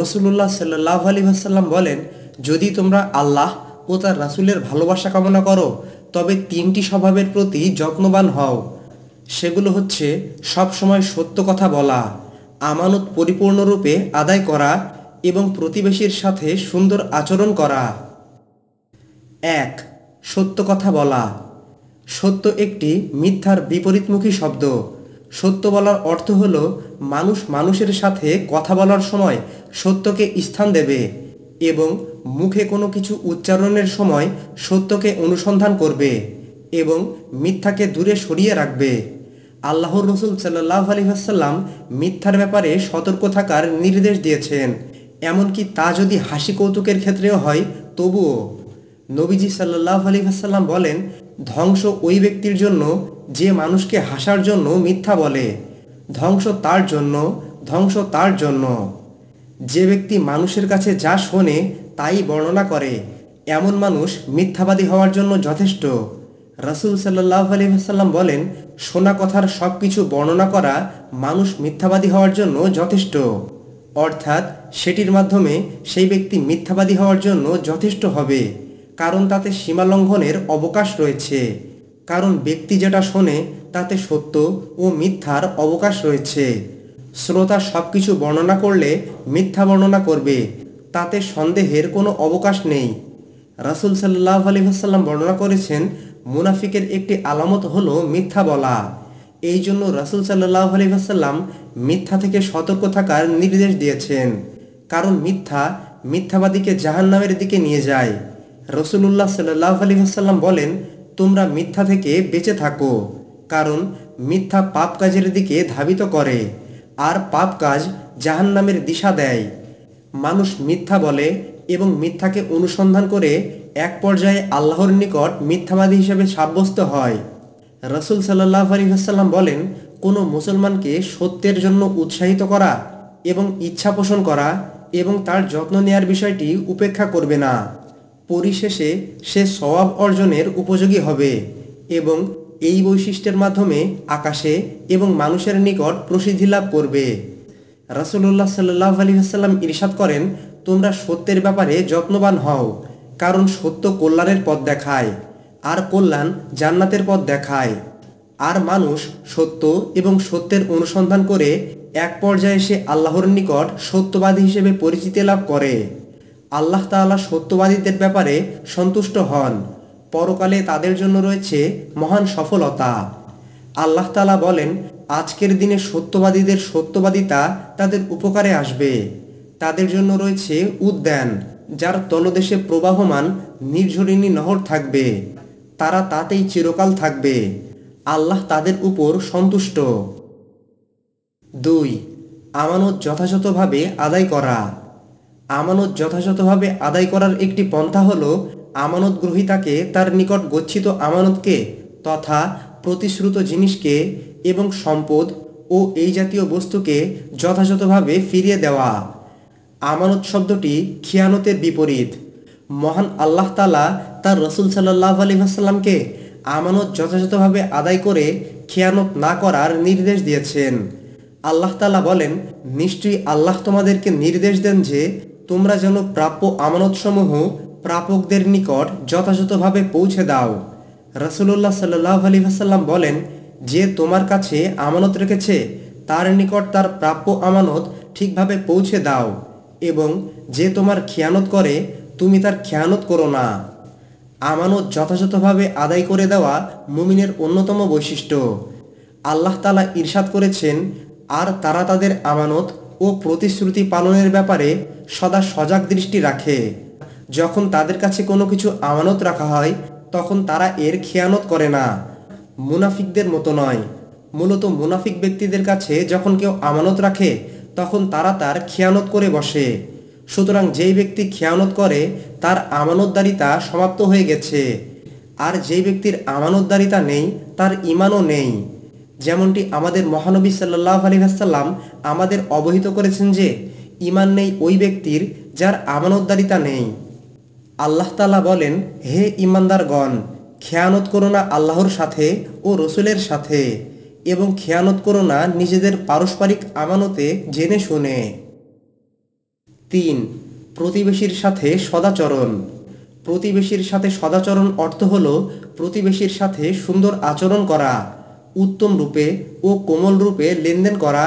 রসুল্লাহ সাল্লাহ আলী ভাসাল্লাম বলেন যদি তোমরা আল্লাহ ও তার রাসুলের ভালোবাসা কামনা করো তবে তিনটি স্বভাবের প্রতি যত্নবান হও সেগুলো হচ্ছে সবসময় সত্য কথা বলা আমানত পরিপূর্ণরূপে আদায় করা এবং প্রতিবেশীর সাথে সুন্দর আচরণ করা এক সত্য কথা বলা সত্য একটি মিথ্যার বিপরীতমুখী শব্দ সত্য বলার অর্থ হল মানুষ মানুষের সাথে কথা বলার সময় সত্যকে স্থান দেবে এবং মুখে কোনো কিছু উচ্চারণের সময় সত্যকে অনুসন্ধান করবে এবং মিথ্যাকে দূরে সরিয়ে রাখবে আল্লাহর রসুল সাল্লাহ আলহিহাসাল্লাম মিথ্যার ব্যাপারে সতর্ক থাকার নির্দেশ দিয়েছেন এমনকি তা যদি হাসি কৌতুকের ক্ষেত্রেও হয় তবুও নবীজি সাল্লাহ আলহিহাসাল্লাম বলেন ধ্বংস ওই ব্যক্তির জন্য যে মানুষকে হাসার জন্য মিথ্যা বলে ধ্বংস তার জন্য ধ্বংস তার জন্য যে ব্যক্তি মানুষের কাছে যা শোনে তাই বর্ণনা করে এমন মানুষ মিথ্যাবাদী হওয়ার জন্য যথেষ্ট রাসুল সাল্লাহ সাল্লাম বলেন শোনা কথার সব কিছু বর্ণনা করা মানুষ মিথ্যাবাদী হওয়ার জন্য যথেষ্ট অর্থাৎ সেটির মাধ্যমে সেই ব্যক্তি মিথ্যাবাদী হওয়ার জন্য যথেষ্ট হবে কারণ তাতে সীমালঙ্ঘনের অবকাশ রয়েছে কারণ ব্যক্তি যেটা শোনে তাতে সত্য ও মিথ্যার অবকাশ রয়েছে শ্রোতা সব কিছু বর্ণনা করলে মিথ্যা বর্ণনা করবে তাতে সন্দেহের কোনো অবকাশ নেই রাসুল সাল্লাহ হাসাল্লাম বর্ণনা করেছেন মুনাফিকের একটি আলামত হলো মিথ্যা বলা এই জন্য রাসুল সাল্লাহ হাসাল্লাম মিথ্যা থেকে সতর্ক থাকার নির্দেশ দিয়েছেন কারণ মিথ্যা মিথ্যাবাদীকে জাহান্নামের দিকে নিয়ে যায় রসুল্লাহ সাল্লাহ হাসাল্লাম বলেন তোমরা মিথ্যা থেকে বেঁচে থাকো কারণ মিথ্যা পাপ কাজের দিকে ধাবিত করে আর পাপ কাজ জাহান নামের দিশা দেয় মানুষ মিথ্যা বলে এবং মিথ্যাকে অনুসন্ধান করে এক পর্যায়ে আল্লাহর নিকট মিথ্যাবাদী হিসেবে সাব্যস্ত হয় রসুল সাল্লাহ আলিহাসাল্লাম বলেন কোনো মুসলমানকে সত্যের জন্য উৎসাহিত করা এবং ইচ্ছা পোষণ করা এবং তার যত্ন নেয়ার বিষয়টি উপেক্ষা করবে না পরিশেষে সে স্বভাব অর্জনের উপযোগী হবে এবং এই বৈশিষ্ট্যের মাধ্যমে আকাশে এবং মানুষের নিকট প্রসিদ্ধি লাভ করবে রাসুল্লাহ সাল্লাহ আলী আসাল্লাম ইরশাদ করেন তোমরা সত্যের ব্যাপারে যত্নবান হও কারণ সত্য কল্যাণের পথ দেখায় আর কল্যাণ জান্নাতের পথ দেখায় আর মানুষ সত্য এবং সত্যের অনুসন্ধান করে এক পর্যায়ে সে আল্লাহর নিকট সত্যবাদী হিসেবে পরিচিতি লাভ করে আল্লাহ তাআলা সত্যবাদীদের ব্যাপারে সন্তুষ্ট হন পরকালে তাদের জন্য রয়েছে মহান সফলতা আল্লাহ তালা বলেন আজকের দিনে সত্যবাদীদের সত্যবাদিতা তাদের উপকারে আসবে তাদের জন্য রয়েছে উদ্যান যার তলদেশে প্রবাহমান নির্ঝরিণী নহর থাকবে তারা তাতেই চিরকাল থাকবে আল্লাহ তাদের উপর সন্তুষ্ট দুই আমানত যথাযথভাবে আদায় করা আমানত যথাযথভাবে আদায় করার একটি পন্থা হল আমানত গ্রহীতাকে তার নিকট গচ্ছিত আমানতকে তথা প্রতিশ্রুত জিনিসকে এবং সম্পদ ও এই জাতীয় বস্তুকে যথাযথভাবে ফিরিয়ে দেওয়া আমানত শব্দটি খিয়ানতের বিপরীত মহান আল্লাহ তালা তার রসুল সাল্লাহ আলী আসাল্লামকে আমানত যথাযথভাবে আদায় করে খেয়ানত না করার নির্দেশ দিয়েছেন আল্লাহ তালা বলেন নিশ্চয়ই আল্লাহ তোমাদেরকে নির্দেশ দেন যে তোমরা যেন প্রাপ্য আমানতসমূহ প্রাপকদের নিকট যথাযথভাবে পৌঁছে দাও রসুল্লাহ সাল্লাহ আলী ভাসাল্লাম বলেন যে তোমার কাছে আমানত রেখেছে তার নিকট তার প্রাপ্য আমানত ঠিকভাবে পৌঁছে দাও এবং যে তোমার খেয়ানত করে তুমি তার খেয়ানত করো না আমানত যথাযথভাবে আদায় করে দেওয়া মুমিনের অন্যতম বৈশিষ্ট্য আল্লাহ তালা ইরশাদ করেছেন আর তারা তাদের আমানত ও প্রতিশ্রুতি পালনের ব্যাপারে সদা সজাগ দৃষ্টি রাখে যখন তাদের কাছে কোনো কিছু আমানত রাখা হয় তখন তারা এর খেয়ানত করে না মুনাফিকদের মতো নয় মূলত মুনাফিক ব্যক্তিদের কাছে যখন কেউ আমানত রাখে তখন তারা তার খেয়ানত করে বসে সুতরাং যেই ব্যক্তি খেয়ানত করে তার আমানতদারিতা সমাপ্ত হয়ে গেছে আর যেই ব্যক্তির আমানতদারিতা নেই তার ইমানও নেই যেমনটি আমাদের মহানবী সাল্লাহ আলী আসাল্লাম আমাদের অবহিত করেছেন যে ইমান নেই ওই ব্যক্তির যার আমানতদারিতা নেই আল্লাহ তালা বলেন হে গণ খেয়ানত করো না আল্লাহর সাথে ও রসুলের সাথে এবং খেয়ানত করো না নিজেদের পারস্পরিক আমানতে জেনে শুনে তিন প্রতিবেশীর সাথে সদাচরণ প্রতিবেশীর সাথে সদাচরণ অর্থ হল প্রতিবেশীর সাথে সুন্দর আচরণ করা উত্তম রূপে ও কোমল রূপে লেনদেন করা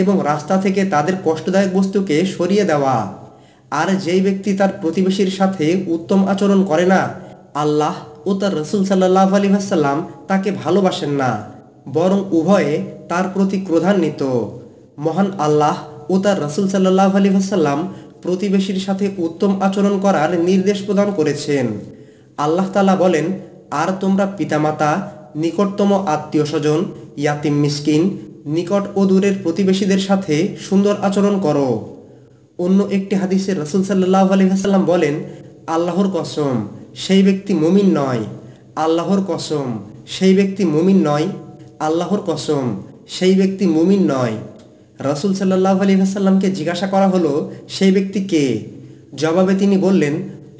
এবং রাস্তা থেকে তাদের কষ্টদায়ক বস্তুকে সরিয়ে দেওয়া আর যেই ব্যক্তি তার প্রতিবেশীর সাথে উত্তম আচরণ করে না আল্লাহ ও তার রসুল সাল্লাহ আলী ভাসাল্লাম তাকে ভালোবাসেন না বরং উভয়ে তার প্রতি ক্রধান্বিত মহান আল্লাহ ও তার রসুল সাল্লাহ আলী ভাসাল্লাম প্রতিবেশীর সাথে উত্তম আচরণ করার নির্দেশ প্রদান করেছেন আল্লাহ তালা বলেন আর তোমরা পিতামাতা নিকটতম আত্মীয় স্বজন ইয়াতিম মিসকিন নিকট ও দূরের প্রতিবেশীদের সাথে সুন্দর আচরণ করো অন্য একটি হাদিসে রসুল সাল্লাহ আলহিহাসাল্লাম বলেন আল্লাহর কসম সেই ব্যক্তি মুমিন নয় আল্লাহর কসম সেই ব্যক্তি মুমিন নয় আল্লাহর কসম সেই ব্যক্তি মুমিন নয় রসুল সাল্লাহ আলহিহাসাল্লামকে জিজ্ঞাসা করা হলো সেই ব্যক্তি কে জবাবে তিনি বললেন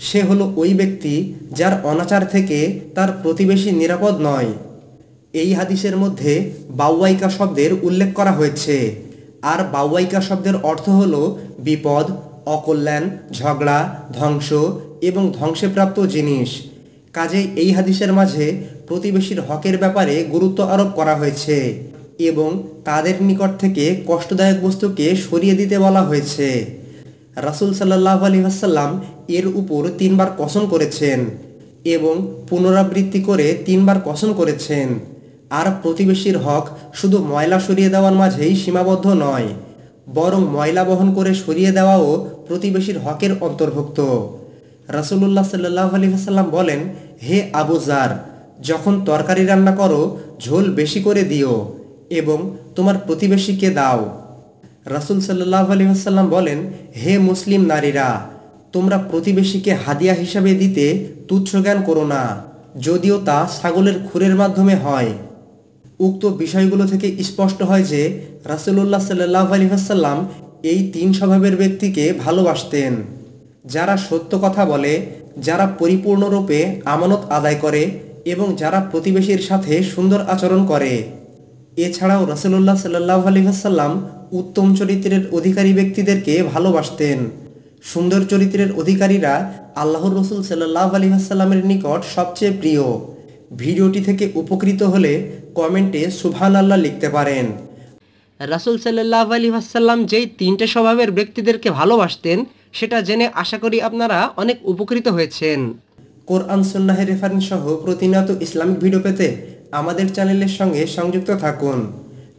সে হলো ওই ব্যক্তি যার অনাচার থেকে তার প্রতিবেশী নিরাপদ নয় এই হাদিসের মধ্যে বাউয়াইকা শব্দের উল্লেখ করা হয়েছে আর বাউয়াইকা শব্দের অর্থ হল বিপদ অকল্যাণ ঝগড়া ধ্বংস এবং ধ্বংসেপ্রাপ্ত জিনিস কাজে এই হাদিসের মাঝে প্রতিবেশীর হকের ব্যাপারে গুরুত্ব আরোপ করা হয়েছে এবং তাদের নিকট থেকে কষ্টদায়ক বস্তুকে সরিয়ে দিতে বলা হয়েছে রাসুল সাল্লাহ আলী আসাল্লাম এর উপর তিনবার কসম করেছেন এবং পুনরাবৃত্তি করে তিনবার কসম করেছেন আর প্রতিবেশীর হক শুধু ময়লা সরিয়ে দেওয়ার মাঝেই সীমাবদ্ধ নয় বরং ময়লা বহন করে সরিয়ে দেওয়াও প্রতিবেশীর হকের অন্তর্ভুক্ত রাসুল্লাহ সাল্লাহ আলী আসাল্লাম বলেন হে আবু জার যখন তরকারি রান্না করো ঝোল বেশি করে দিও এবং তোমার প্রতিবেশীকে দাও রাসুল সাল্লাহ আলী আসাল্লাম বলেন হে মুসলিম নারীরা তোমরা প্রতিবেশীকে হাদিয়া হিসাবে দিতে তুচ্ছ জ্ঞান করো না যদিও তা ছাগলের খুরের মাধ্যমে হয় উক্ত বিষয়গুলো থেকে স্পষ্ট হয় যে রাসুল্লাহ সাল্লাহ আলী আসাল্লাম এই তিন স্বভাবের ব্যক্তিকে ভালোবাসতেন যারা সত্য কথা বলে যারা পরিপূর্ণরূপে আমানত আদায় করে এবং যারা প্রতিবেশীর সাথে সুন্দর আচরণ করে এছাড়াও রসুল্লাহ সাল্লাহ আসাল্লাম উত্তম চরিত্রের অধিকারী ব্যক্তিদেরকে ভালোবাসতেন সুন্দর চরিত্রের অধিকারীরা আল্লাহর রসুল সাল্লাহ আলী আসাল্লামের নিকট সবচেয়ে প্রিয় ভিডিওটি থেকে উপকৃত হলে কমেন্টে সুভান আল্লাহ লিখতে পারেন রাসুল সাল্লাহ আলী আসাল্লাম যেই তিনটে স্বভাবের ব্যক্তিদেরকে ভালোবাসতেন সেটা জেনে আশা করি আপনারা অনেক উপকৃত হয়েছেন কোরআন সন্ন্যাহের রেফারেন্স সহ প্রতিনিয়ত ইসলামিক ভিডিও পেতে আমাদের চ্যানেলের সঙ্গে সংযুক্ত থাকুন